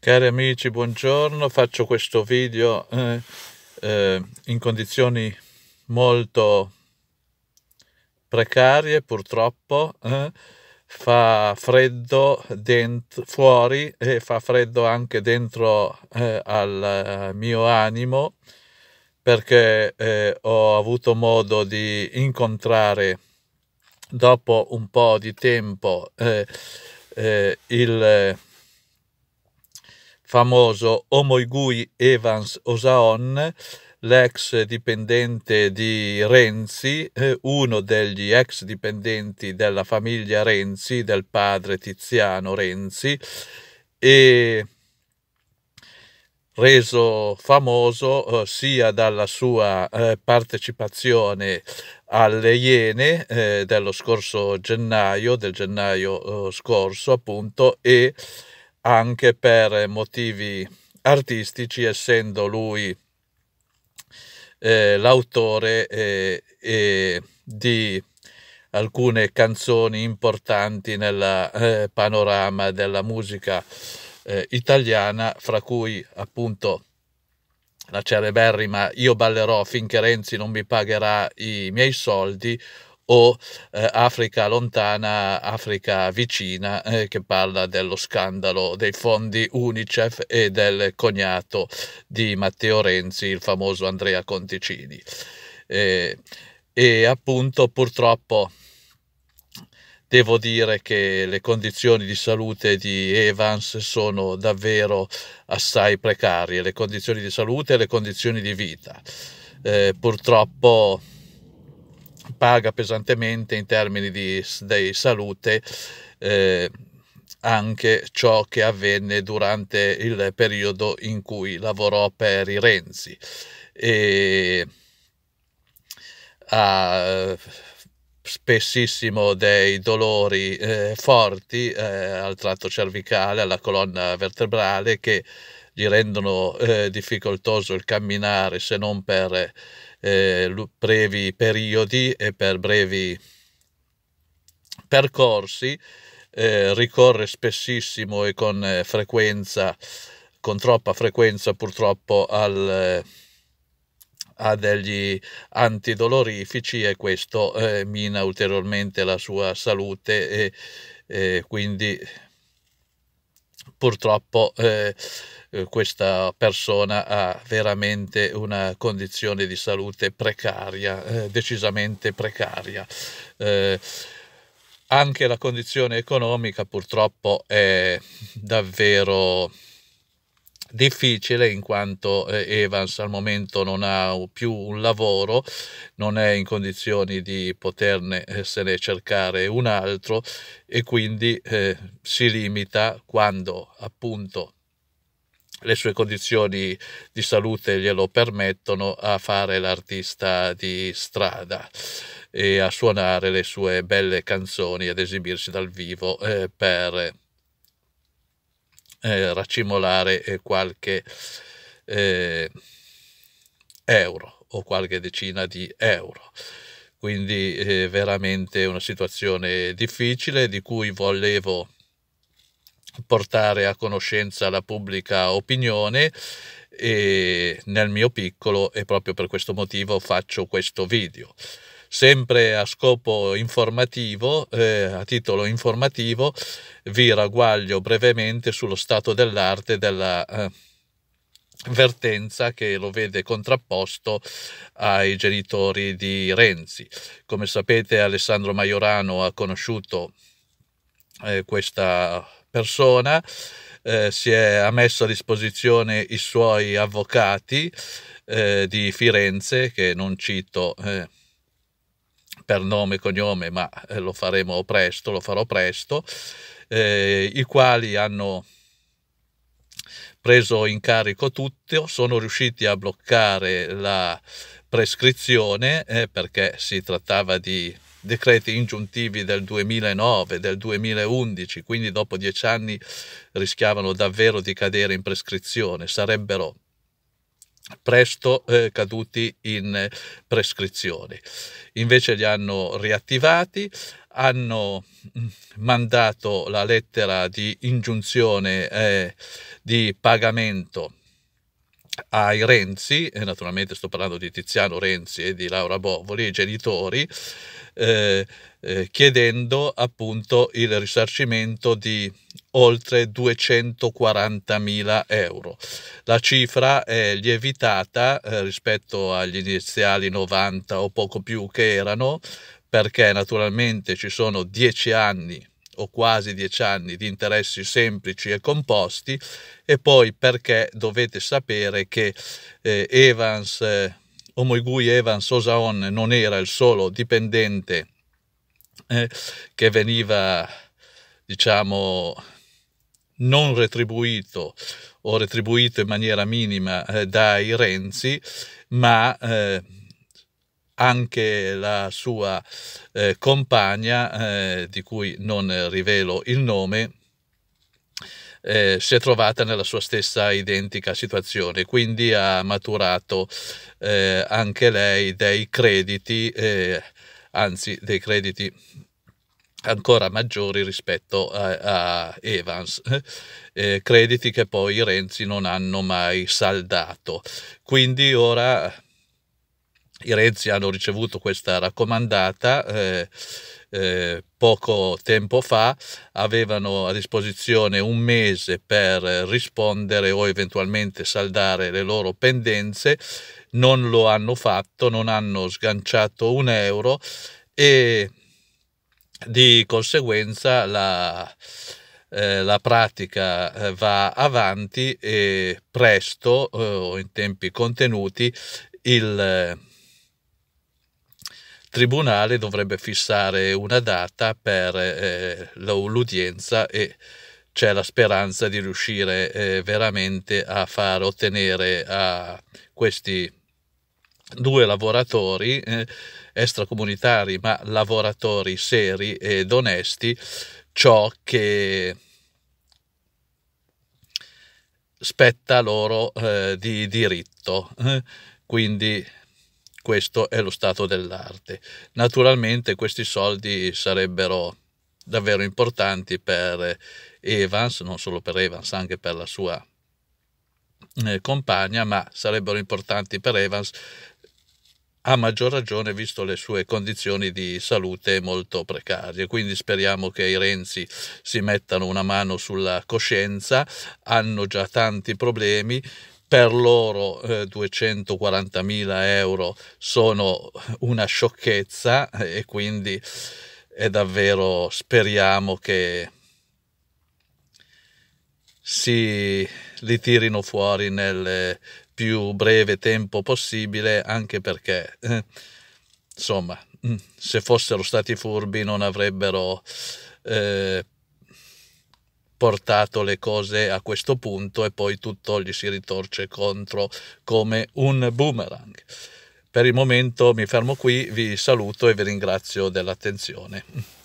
Cari amici, buongiorno, faccio questo video eh, eh, in condizioni molto precarie purtroppo, eh, fa freddo dentro, fuori e fa freddo anche dentro eh, al eh, mio animo perché eh, ho avuto modo di incontrare dopo un po' di tempo il famoso Omoigui Evans Osaon, l'ex dipendente di Renzi, eh, uno degli ex dipendenti della famiglia Renzi, del padre Tiziano Renzi, e reso famoso eh, sia dalla sua eh, partecipazione alle Iene eh, dello scorso gennaio, del gennaio eh, scorso appunto, e anche per eh, motivi artistici, essendo lui eh, l'autore eh, eh, di alcune canzoni importanti nel eh, panorama della musica eh, italiana, fra cui appunto la celeberrima Io ballerò finché Renzi non mi pagherà i miei soldi o eh, Africa lontana, Africa vicina, eh, che parla dello scandalo dei fondi Unicef e del cognato di Matteo Renzi, il famoso Andrea Conticini. Eh, e appunto purtroppo devo dire che le condizioni di salute di Evans sono davvero assai precarie, le condizioni di salute e le condizioni di vita. Eh, purtroppo paga pesantemente in termini di, di salute eh, anche ciò che avvenne durante il periodo in cui lavorò per i Renzi. E ha eh, spessissimo dei dolori eh, forti eh, al tratto cervicale, alla colonna vertebrale che gli rendono eh, difficoltoso il camminare se non per eh, brevi periodi e per brevi percorsi, eh, ricorre spessissimo e con eh, frequenza, con troppa frequenza purtroppo al, eh, a degli antidolorifici e questo eh, mina ulteriormente la sua salute e, e quindi purtroppo eh, eh, questa persona ha veramente una condizione di salute precaria, eh, decisamente precaria. Eh, anche la condizione economica purtroppo è davvero difficile in quanto eh, Evans al momento non ha più un lavoro, non è in condizioni di poterne se ne cercare un altro e quindi eh, si limita quando appunto le sue condizioni di salute glielo permettono a fare l'artista di strada e a suonare le sue belle canzoni, ad esibirsi dal vivo eh, per eh, raccimolare eh, qualche eh, euro o qualche decina di euro. Quindi è eh, veramente una situazione difficile di cui volevo portare a conoscenza la pubblica opinione e nel mio piccolo e proprio per questo motivo faccio questo video. Sempre a scopo informativo, eh, a titolo informativo, vi ragguaglio brevemente sullo stato dell'arte della eh, vertenza che lo vede contrapposto ai genitori di Renzi. Come sapete Alessandro Maiorano ha conosciuto eh, questa persona, eh, si è ha messo a disposizione i suoi avvocati eh, di Firenze, che non cito eh, per nome e cognome, ma eh, lo faremo presto, lo farò presto, eh, i quali hanno preso in carico tutto, sono riusciti a bloccare la prescrizione eh, perché si trattava di decreti ingiuntivi del 2009, del 2011, quindi dopo dieci anni rischiavano davvero di cadere in prescrizione, sarebbero presto eh, caduti in eh, prescrizione. Invece li hanno riattivati, hanno mm, mandato la lettera di ingiunzione eh, di pagamento ai Renzi, e naturalmente sto parlando di Tiziano Renzi e di Laura Bovoli, i genitori, eh, eh, chiedendo appunto il risarcimento di oltre 240.000 euro. La cifra è lievitata eh, rispetto agli iniziali 90 o poco più che erano, perché naturalmente ci sono 10 anni o quasi dieci anni di interessi semplici e composti e poi perché dovete sapere che eh, Evans, eh, Omoigui Evans Osaon non era il solo dipendente eh, che veniva diciamo non retribuito o retribuito in maniera minima eh, dai Renzi, ma eh, anche la sua eh, compagna, eh, di cui non rivelo il nome, eh, si è trovata nella sua stessa identica situazione, quindi ha maturato eh, anche lei dei crediti, eh, anzi dei crediti ancora maggiori rispetto a, a Evans, eh, crediti che poi i Renzi non hanno mai saldato. Quindi ora i Renzi hanno ricevuto questa raccomandata eh, eh, poco tempo fa, avevano a disposizione un mese per rispondere o eventualmente saldare le loro pendenze, non lo hanno fatto, non hanno sganciato un euro e di conseguenza la, eh, la pratica eh, va avanti e presto eh, in tempi contenuti il tribunale dovrebbe fissare una data per eh, l'udienza e c'è la speranza di riuscire eh, veramente a far ottenere a questi due lavoratori eh, extracomunitari ma lavoratori seri ed onesti ciò che spetta loro eh, di diritto eh, quindi questo è lo stato dell'arte. Naturalmente questi soldi sarebbero davvero importanti per Evans, non solo per Evans, anche per la sua eh, compagna, ma sarebbero importanti per Evans a maggior ragione visto le sue condizioni di salute molto precarie. Quindi speriamo che i Renzi si mettano una mano sulla coscienza, hanno già tanti problemi, per loro eh, 240.000 euro sono una sciocchezza eh, e quindi è davvero speriamo che si li tirino fuori nel più breve tempo possibile anche perché eh, insomma mm, se fossero stati furbi non avrebbero eh, portato le cose a questo punto e poi tutto gli si ritorce contro come un boomerang. Per il momento mi fermo qui, vi saluto e vi ringrazio dell'attenzione.